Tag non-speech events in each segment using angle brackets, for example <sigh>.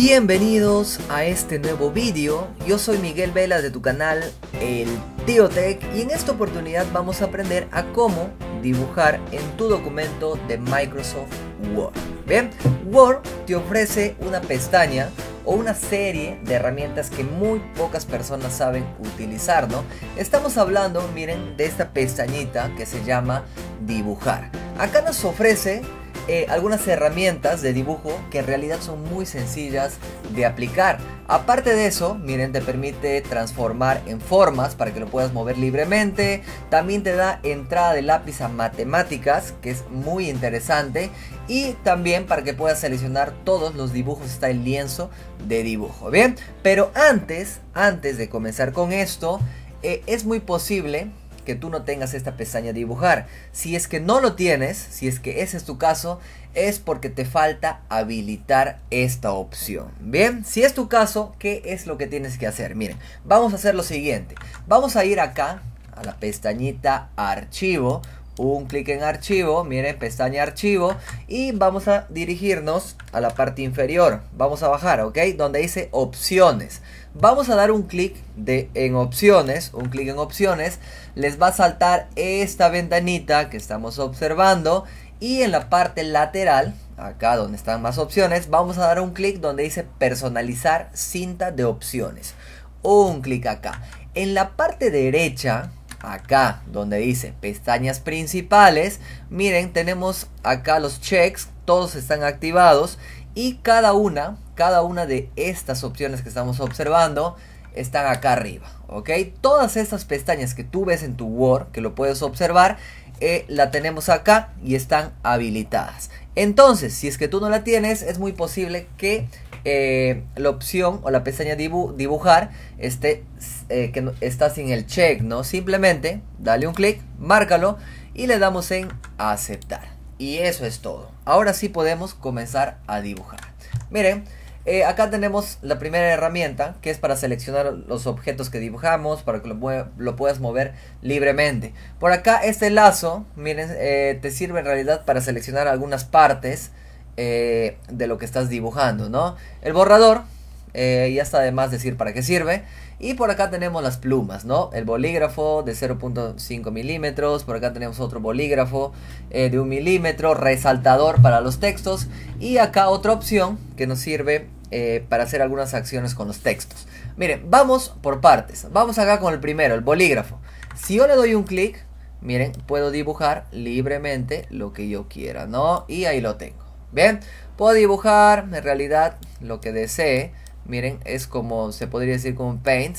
Bienvenidos a este nuevo vídeo, yo soy Miguel Vela de tu canal El Tío Tech y en esta oportunidad vamos a aprender a cómo dibujar en tu documento de Microsoft Word. Bien, Word te ofrece una pestaña o una serie de herramientas que muy pocas personas saben utilizar, ¿no? Estamos hablando, miren, de esta pestañita que se llama dibujar. Acá nos ofrece eh, algunas herramientas de dibujo que en realidad son muy sencillas de aplicar. Aparte de eso, miren, te permite transformar en formas para que lo puedas mover libremente. También te da entrada de lápiz a matemáticas, que es muy interesante. Y también para que puedas seleccionar todos los dibujos está el lienzo de dibujo. Bien, pero antes, antes de comenzar con esto, eh, es muy posible que tú no tengas esta pestaña dibujar. Si es que no lo tienes, si es que ese es tu caso, es porque te falta habilitar esta opción. Bien, si es tu caso, ¿qué es lo que tienes que hacer? Miren, vamos a hacer lo siguiente. Vamos a ir acá a la pestañita archivo. Un clic en archivo, miren, pestaña archivo. Y vamos a dirigirnos a la parte inferior. Vamos a bajar, ¿ok? Donde dice opciones vamos a dar un clic de en opciones, un clic en opciones, les va a saltar esta ventanita que estamos observando y en la parte lateral, acá donde están más opciones, vamos a dar un clic donde dice personalizar cinta de opciones. Un clic acá. En la parte derecha, acá donde dice pestañas principales, miren, tenemos acá los checks, todos están activados y cada una cada una de estas opciones que estamos observando están acá arriba, ¿ok? Todas estas pestañas que tú ves en tu Word, que lo puedes observar, eh, la tenemos acá y están habilitadas. Entonces, si es que tú no la tienes, es muy posible que eh, la opción o la pestaña dibujar esté, eh, que está sin el check, ¿no? Simplemente dale un clic, márcalo y le damos en aceptar. Y eso es todo. Ahora sí podemos comenzar a dibujar. Miren, eh, acá tenemos la primera herramienta que es para seleccionar los objetos que dibujamos para que lo, puedas mover libremente. Por acá este lazo, miren, eh, te sirve en realidad para seleccionar algunas partes eh, de lo que estás dibujando, ¿no? El borrador, ya está además decir para qué sirve. Y por acá tenemos las plumas, ¿no? El bolígrafo de 0.5 milímetros, por acá tenemos otro bolígrafo de 1 milímetro, resaltador para los textos. Y acá otra opción que nos sirve eh, para hacer algunas acciones con los textos. Miren, vamos por partes. Vamos acá con el primero, el bolígrafo. Si yo le doy un clic, miren, puedo dibujar libremente lo que yo quiera, ¿no? Y ahí lo tengo. Bien, puedo dibujar en realidad lo que desee. Miren, es como se podría decir con paint.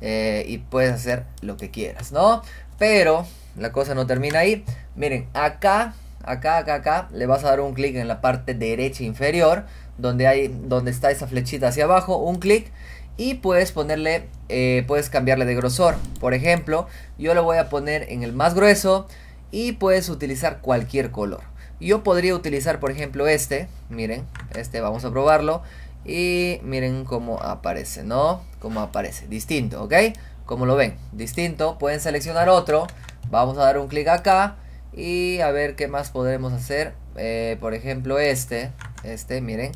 Eh, y puedes hacer lo que quieras, ¿no? Pero la cosa no termina ahí. Miren, acá, acá, acá, acá, le vas a dar un clic en la parte derecha inferior donde hay donde está esa flechita hacia abajo un clic y puedes ponerle eh, puedes cambiarle de grosor por ejemplo yo lo voy a poner en el más grueso y puedes utilizar cualquier color yo podría utilizar por ejemplo este miren este vamos a probarlo y miren cómo aparece no cómo aparece distinto ok como lo ven distinto pueden seleccionar otro vamos a dar un clic acá y a ver qué más podremos hacer eh, por ejemplo este este, miren.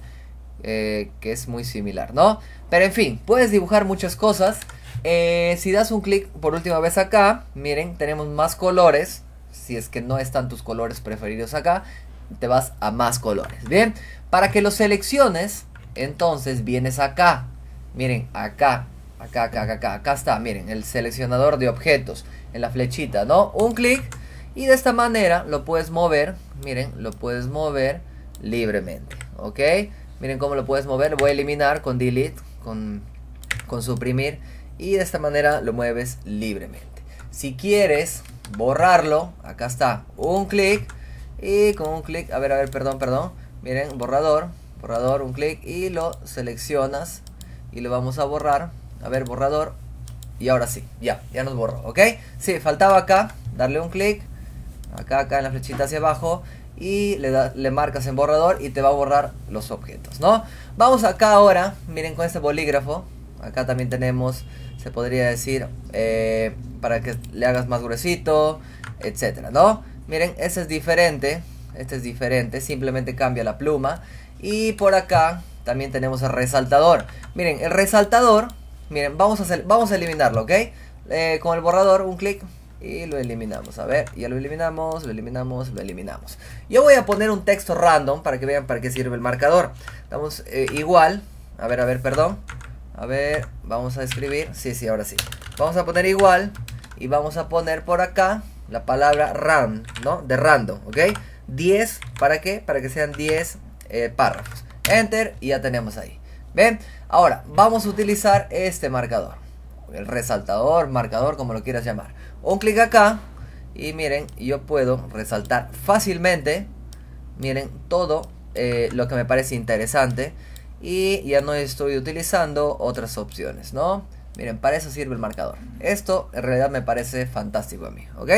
Eh, que es muy similar, ¿no? Pero en fin, puedes dibujar muchas cosas. Eh, si das un clic por última vez acá, miren, tenemos más colores. Si es que no están tus colores preferidos acá, te vas a más colores. Bien, para que los selecciones, entonces vienes acá. Miren, acá, acá, acá, acá, acá está. Miren, el seleccionador de objetos en la flechita, ¿no? Un clic y de esta manera lo puedes mover. Miren, lo puedes mover libremente. ¿Ok? Miren cómo lo puedes mover. Voy a eliminar con delete, con, con suprimir. Y de esta manera lo mueves libremente. Si quieres borrarlo, acá está, un clic. Y con un clic, a ver, a ver, perdón, perdón. Miren, borrador, borrador, un clic y lo seleccionas. Y lo vamos a borrar. A ver, borrador. Y ahora sí, ya, ya nos borró, ¿ok? si faltaba acá, darle un clic. Acá, acá en la flechita hacia abajo y le, le marcas en borrador y te va a borrar los objetos, ¿no? Vamos acá ahora, miren con este bolígrafo, acá también tenemos, se podría decir, eh, para que le hagas más gruesito, etcétera, ¿no? Miren, este es diferente, este es diferente, simplemente cambia la pluma y por acá también tenemos el resaltador. Miren, el resaltador, miren, vamos a, hacer, vamos a eliminarlo, ¿ok? Eh, con el borrador, un clic, y lo eliminamos, a ver, ya lo eliminamos, lo eliminamos, lo eliminamos. Yo voy a poner un texto random para que vean para qué sirve el marcador. Damos eh, igual, a ver, a ver, perdón. A ver, vamos a escribir, sí, sí, ahora sí. Vamos a poner igual y vamos a poner por acá la palabra ram, ¿no? De random, ¿ok? 10, ¿para qué? Para que sean 10 eh, párrafos. Enter y ya tenemos ahí. ¿Ven? Ahora, vamos a utilizar este marcador el resaltador, marcador, como lo quieras llamar. Un clic acá y miren, yo puedo resaltar fácilmente, miren, todo eh, lo que me parece interesante y ya no estoy utilizando otras opciones, ¿no? Miren, para eso sirve el marcador. Esto en realidad me parece fantástico a mí, ¿ok?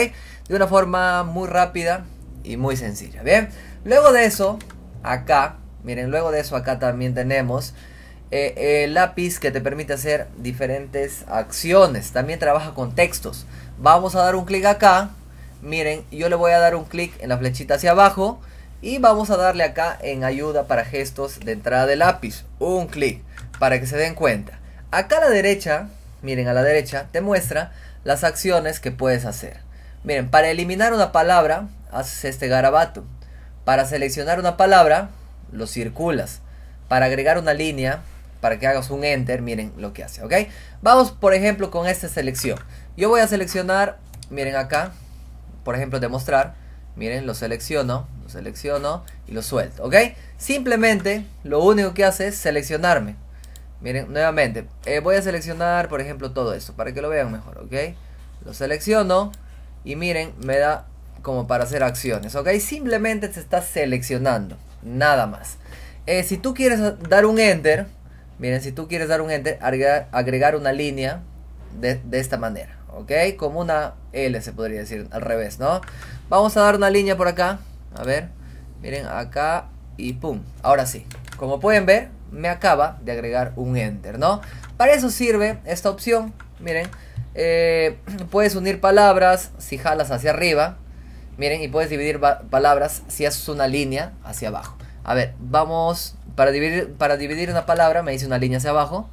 De una forma muy rápida y muy sencilla, ¿bien? Luego de eso, acá, miren, luego de eso acá también tenemos el eh, eh, lápiz que te permite hacer diferentes acciones. También trabaja con textos. Vamos a dar un clic acá. Miren, yo le voy a dar un clic en la flechita hacia abajo. Y vamos a darle acá en ayuda para gestos de entrada de lápiz. Un clic para que se den cuenta. Acá a la derecha, miren a la derecha, te muestra las acciones que puedes hacer. Miren, para eliminar una palabra, haces este garabato. Para seleccionar una palabra, lo circulas. Para agregar una línea, para que hagas un enter, miren lo que hace, ¿ok? Vamos, por ejemplo, con esta selección. Yo voy a seleccionar, miren acá, por ejemplo, demostrar. Miren, lo selecciono, lo selecciono y lo suelto, ¿ok? Simplemente, lo único que hace es seleccionarme. Miren, nuevamente, eh, voy a seleccionar, por ejemplo, todo esto, para que lo vean mejor, ¿ok? Lo selecciono y miren, me da como para hacer acciones, ¿ok? Simplemente se está seleccionando, nada más. Eh, si tú quieres dar un enter, Miren, si tú quieres dar un enter, agregar una línea de, esta manera, ¿ok? Como una L se podría decir, al revés, ¿no? Vamos a dar una línea por acá, a ver, miren acá y pum, ahora sí. Como pueden ver, me acaba de agregar un enter, ¿no? Para eso sirve esta opción, miren, eh, <clears throat> puedes unir palabras si jalas hacia arriba, miren, y puedes dividir palabras si haces una línea hacia abajo. A ver, vamos para dividir, para dividir una palabra me hice una línea hacia abajo,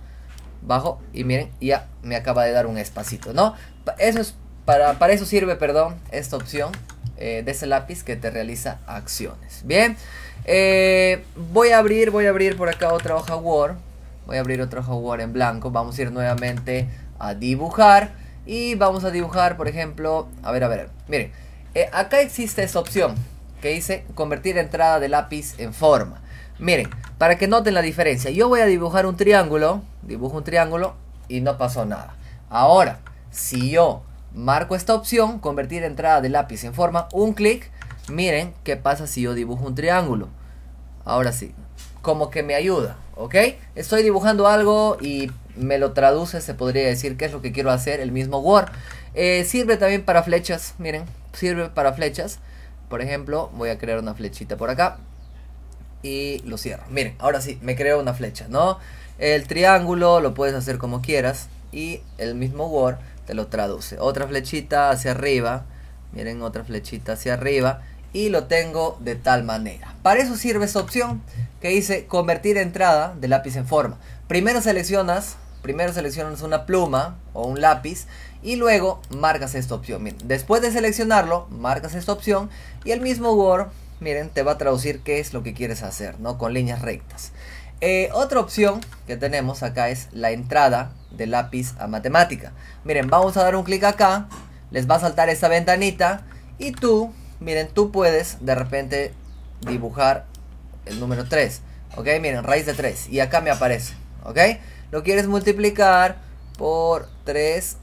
bajo, y miren, ya me acaba de dar un espacito, ¿no? Eso es, para, para eso sirve, perdón, esta opción eh, de ese lápiz que te realiza acciones. Bien, eh, voy a abrir, voy a abrir por acá otra hoja Word. Voy a abrir otra hoja Word en blanco. Vamos a ir nuevamente a dibujar. Y vamos a dibujar, por ejemplo, a ver, a ver, miren, eh, acá existe esa opción que dice convertir entrada de lápiz en forma. Miren, para que noten la diferencia. Yo voy a dibujar un triángulo. Dibujo un triángulo y no pasó nada. Ahora, si yo marco esta opción, convertir entrada de lápiz en forma, un clic. Miren qué pasa si yo dibujo un triángulo. Ahora sí, como que me ayuda, ¿ok? Estoy dibujando algo y me lo traduce, se podría decir qué es lo que quiero hacer, el mismo Word. Eh, sirve también para flechas, miren, sirve para flechas. Por ejemplo, voy a crear una flechita por acá y lo cierro. Miren, ahora sí, me creo una flecha, ¿no? El triángulo lo puedes hacer como quieras y el mismo Word te lo traduce. Otra flechita hacia arriba, miren otra flechita hacia arriba y lo tengo de tal manera. Para eso sirve esta opción que dice convertir entrada de lápiz en forma. Primero seleccionas, primero seleccionas una pluma o un lápiz y luego marcas esta opción. después de seleccionarlo, marcas esta opción y el mismo Word miren, te va a traducir qué es lo que quieres hacer, ¿no? Con líneas rectas. Eh, otra opción que tenemos acá es la entrada de lápiz a matemática. Miren, vamos a dar un clic acá, les va a saltar esta ventanita y tú, miren, tú puedes de repente dibujar el número 3. ¿Ok? Miren, raíz de 3. Y acá me aparece. ¿Ok? Lo quieres multiplicar por 3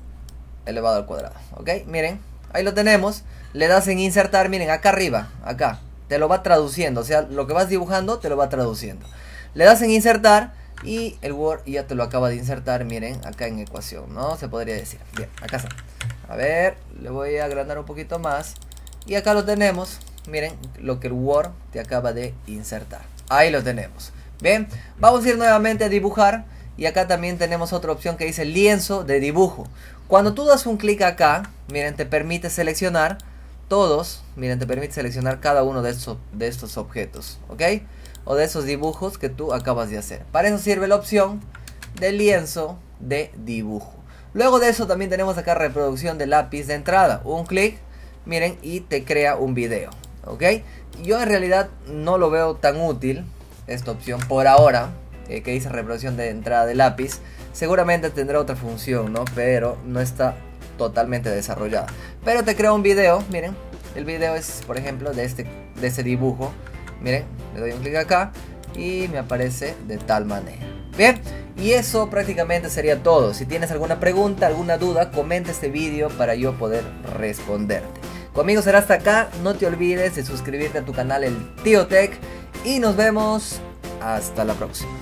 elevado al cuadrado. ¿Ok? Miren, ahí lo tenemos. Le das en insertar, miren, acá arriba, acá te lo va traduciendo. O sea, lo que vas dibujando te lo va traduciendo. Le das en insertar y el Word ya te lo acaba de insertar. Miren, acá en ecuación, ¿no? Se podría decir. Bien, acá está. A ver, le voy a agrandar un poquito más. Y acá lo tenemos. Miren lo que el Word te acaba de insertar. Ahí lo tenemos. Bien, vamos a ir nuevamente a dibujar. Y acá también tenemos otra opción que dice lienzo de dibujo. Cuando tú das un clic acá, miren, te permite seleccionar todos miren te permite seleccionar cada uno de estos, de estos objetos ok o de esos dibujos que tú acabas de hacer para eso sirve la opción de lienzo de dibujo luego de eso también tenemos acá reproducción de lápiz de entrada un clic miren y te crea un video ok yo en realidad no lo veo tan útil esta opción por ahora eh, que dice reproducción de entrada de lápiz seguramente tendrá otra función no pero no está totalmente desarrollada. Pero te creo un video, miren, el video es por ejemplo de este, de ese dibujo, miren, le doy un clic acá y me aparece de tal manera. Bien, y eso prácticamente sería todo. Si tienes alguna pregunta, alguna duda, comenta este vídeo para yo poder responderte. Conmigo será hasta acá, no te olvides de suscribirte a tu canal El Tío Tech y nos vemos hasta la próxima.